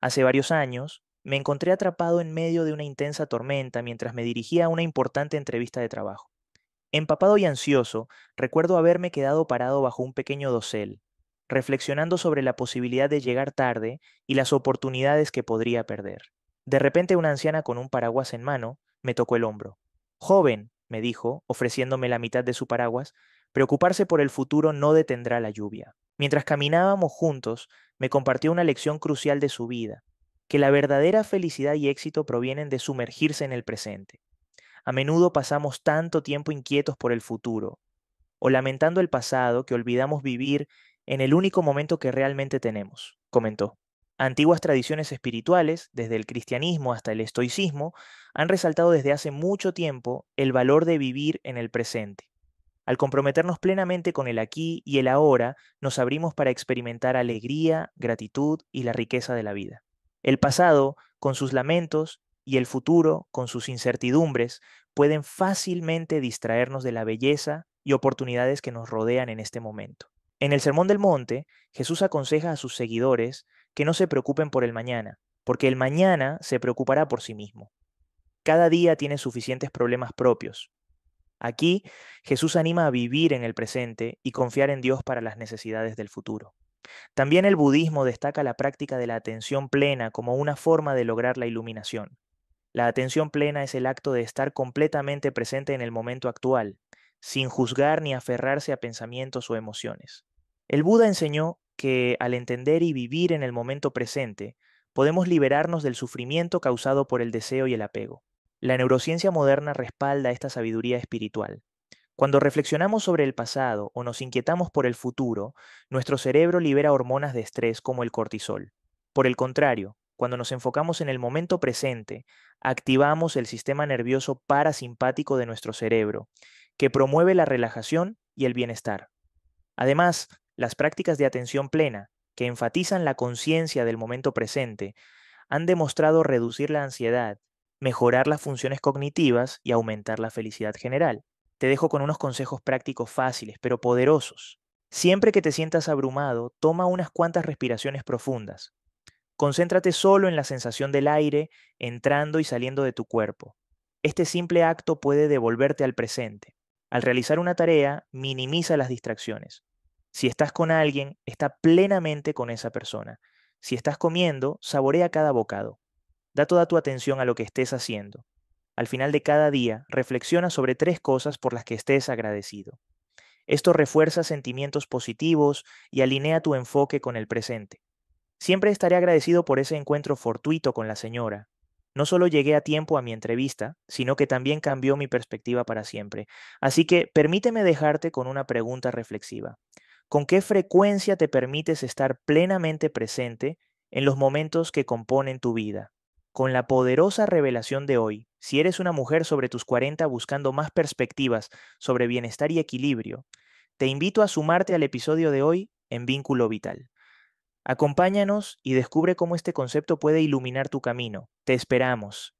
Hace varios años, me encontré atrapado en medio de una intensa tormenta mientras me dirigía a una importante entrevista de trabajo. Empapado y ansioso, recuerdo haberme quedado parado bajo un pequeño dosel, reflexionando sobre la posibilidad de llegar tarde y las oportunidades que podría perder. De repente una anciana con un paraguas en mano me tocó el hombro. Joven, me dijo, ofreciéndome la mitad de su paraguas, Preocuparse por el futuro no detendrá la lluvia. Mientras caminábamos juntos, me compartió una lección crucial de su vida, que la verdadera felicidad y éxito provienen de sumergirse en el presente. A menudo pasamos tanto tiempo inquietos por el futuro, o lamentando el pasado que olvidamos vivir en el único momento que realmente tenemos, comentó. Antiguas tradiciones espirituales, desde el cristianismo hasta el estoicismo, han resaltado desde hace mucho tiempo el valor de vivir en el presente. Al comprometernos plenamente con el aquí y el ahora, nos abrimos para experimentar alegría, gratitud y la riqueza de la vida. El pasado, con sus lamentos, y el futuro, con sus incertidumbres, pueden fácilmente distraernos de la belleza y oportunidades que nos rodean en este momento. En el Sermón del Monte, Jesús aconseja a sus seguidores que no se preocupen por el mañana, porque el mañana se preocupará por sí mismo. Cada día tiene suficientes problemas propios, Aquí Jesús anima a vivir en el presente y confiar en Dios para las necesidades del futuro. También el budismo destaca la práctica de la atención plena como una forma de lograr la iluminación. La atención plena es el acto de estar completamente presente en el momento actual, sin juzgar ni aferrarse a pensamientos o emociones. El Buda enseñó que al entender y vivir en el momento presente, podemos liberarnos del sufrimiento causado por el deseo y el apego. La neurociencia moderna respalda esta sabiduría espiritual. Cuando reflexionamos sobre el pasado o nos inquietamos por el futuro, nuestro cerebro libera hormonas de estrés como el cortisol. Por el contrario, cuando nos enfocamos en el momento presente, activamos el sistema nervioso parasimpático de nuestro cerebro, que promueve la relajación y el bienestar. Además, las prácticas de atención plena, que enfatizan la conciencia del momento presente, han demostrado reducir la ansiedad mejorar las funciones cognitivas y aumentar la felicidad general. Te dejo con unos consejos prácticos fáciles, pero poderosos. Siempre que te sientas abrumado, toma unas cuantas respiraciones profundas. Concéntrate solo en la sensación del aire entrando y saliendo de tu cuerpo. Este simple acto puede devolverte al presente. Al realizar una tarea, minimiza las distracciones. Si estás con alguien, está plenamente con esa persona. Si estás comiendo, saborea cada bocado. Da toda tu atención a lo que estés haciendo. Al final de cada día, reflexiona sobre tres cosas por las que estés agradecido. Esto refuerza sentimientos positivos y alinea tu enfoque con el presente. Siempre estaré agradecido por ese encuentro fortuito con la señora. No solo llegué a tiempo a mi entrevista, sino que también cambió mi perspectiva para siempre. Así que permíteme dejarte con una pregunta reflexiva. ¿Con qué frecuencia te permites estar plenamente presente en los momentos que componen tu vida? Con la poderosa revelación de hoy, si eres una mujer sobre tus 40 buscando más perspectivas sobre bienestar y equilibrio, te invito a sumarte al episodio de hoy en Vínculo Vital. Acompáñanos y descubre cómo este concepto puede iluminar tu camino. Te esperamos.